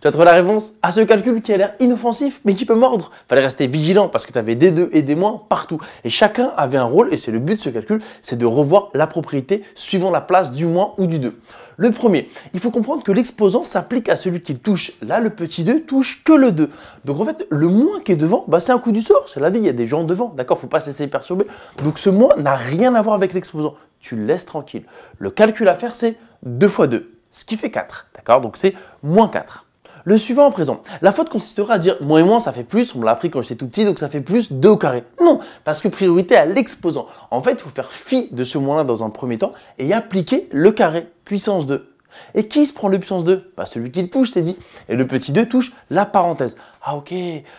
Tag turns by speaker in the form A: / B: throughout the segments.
A: Tu as trouvé la réponse à ce calcul qui a l'air inoffensif mais qui peut mordre. Fallait rester vigilant parce que tu avais des deux et des moins partout. Et chacun avait un rôle et c'est le but de ce calcul, c'est de revoir la propriété suivant la place du moins ou du 2. Le premier, il faut comprendre que l'exposant s'applique à celui qu'il touche. Là, le petit 2 touche que le 2. Donc en fait, le moins qui est devant, bah, c'est un coup du sort. C'est la vie, il y a des gens devant. D'accord, faut pas se laisser perturber. Donc ce moins n'a rien à voir avec l'exposant. Tu le laisses tranquille. Le calcul à faire, c'est 2 fois 2, ce qui fait 4. D'accord Donc c'est moins 4. Le suivant à présent. La faute consistera à dire moins et moins ça fait plus, on me l'a appris quand j'étais tout petit donc ça fait plus 2 au carré. Non, parce que priorité à l'exposant. En fait, il faut faire fi de ce moins-là dans un premier temps et appliquer le carré, puissance 2. Et qui se prend le puissance 2 bah, Celui qui le touche, c'est dit. Et le petit 2 touche la parenthèse. Ah ok,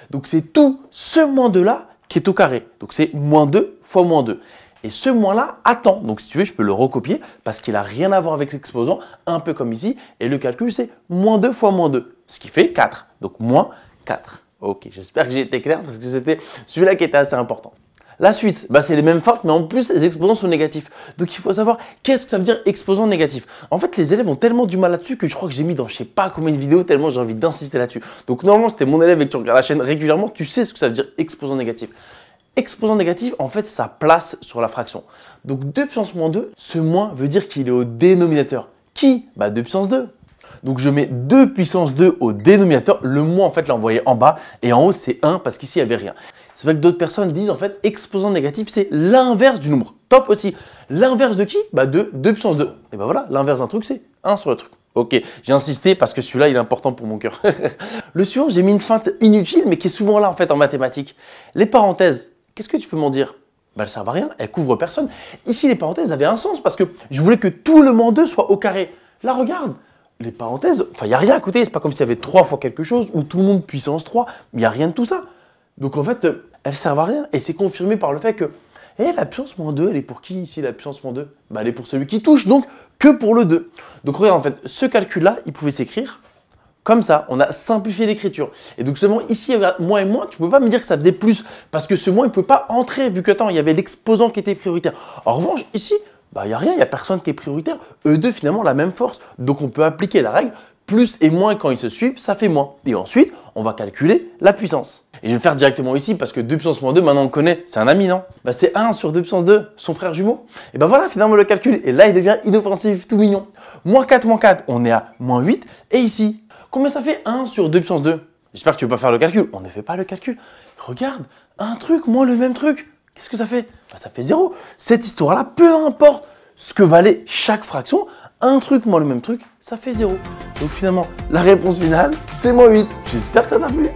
A: donc c'est tout ce moins 2 là qui est au carré. Donc c'est moins 2 fois moins 2. Et ce moins-là attend. Donc si tu veux, je peux le recopier parce qu'il n'a rien à voir avec l'exposant, un peu comme ici. Et le calcul, c'est moins 2 fois moins 2, ce qui fait 4. Donc moins 4. Ok, j'espère que j'ai été clair parce que c'était celui-là qui était assez important. La suite, bah c'est les mêmes formes, mais en plus les exposants sont négatifs. Donc il faut savoir qu'est-ce que ça veut dire exposant négatif. En fait, les élèves ont tellement du mal là-dessus que je crois que j'ai mis dans je sais pas combien de vidéos tellement j'ai envie d'insister là-dessus. Donc normalement, c'était mon élève et que tu regardes la chaîne régulièrement, tu sais ce que ça veut dire exposant négatif exposant négatif, en fait, ça place sur la fraction. Donc 2 puissance moins 2, ce moins veut dire qu'il est au dénominateur. Qui Bah 2 puissance 2. Donc je mets 2 puissance 2 au dénominateur, le moins en fait l'a en bas et en haut c'est 1 parce qu'ici il n'y avait rien. C'est vrai que d'autres personnes disent en fait exposant négatif c'est l'inverse du nombre. Top aussi. L'inverse de qui Bah de 2 puissance 2. Et ben voilà, l'inverse d'un truc c'est 1 sur le truc. Ok, j'ai insisté parce que celui-là, il est important pour mon cœur. le suivant, j'ai mis une feinte inutile, mais qui est souvent là en fait en mathématiques. Les parenthèses, Qu'est-ce que tu peux m'en dire ben, elle ne servent à rien, elle couvre personne. Ici, les parenthèses avaient un sens parce que je voulais que tout le monde soit au carré. Là, regarde, les parenthèses, enfin, il n'y a rien à côté. C'est pas comme s'il y avait trois fois quelque chose ou tout le monde puissance 3. Il n'y a rien de tout ça. Donc, en fait, euh, elles servent à rien. Et c'est confirmé par le fait que, eh, la puissance moins 2, elle est pour qui ici, la puissance moins 2 ben, Elle est pour celui qui touche, donc que pour le 2. Donc, regarde, en fait, ce calcul-là, il pouvait s'écrire comme ça, on a simplifié l'écriture. Et donc seulement ici, moins et moins, tu peux pas me dire que ça faisait plus, parce que ce moins, il ne peut pas entrer, vu que tant, il y avait l'exposant qui était prioritaire. En revanche, ici, bah, il n'y a rien, il n'y a personne qui est prioritaire. Eux deux, finalement, la même force. Donc on peut appliquer la règle, plus et moins quand ils se suivent, ça fait moins. Et ensuite, on va calculer la puissance. Et je vais le faire directement ici parce que 2 puissance moins 2, maintenant on connaît, c'est un ami, non bah, C'est 1 sur 2 puissance 2, son frère jumeau. Et bah voilà, finalement, le calcul. Et là, il devient inoffensif, tout mignon. Moins 4, moins 4, on est à moins 8. Et ici, Combien ça fait 1 sur 2 puissance 2 J'espère que tu ne veux pas faire le calcul. On ne fait pas le calcul. Regarde, un truc moins le même truc. Qu'est-ce que ça fait bah, Ça fait 0. Cette histoire-là, peu importe ce que valait chaque fraction, un truc moins le même truc, ça fait 0. Donc finalement, la réponse finale, c'est moins 8. J'espère que ça t'a plu.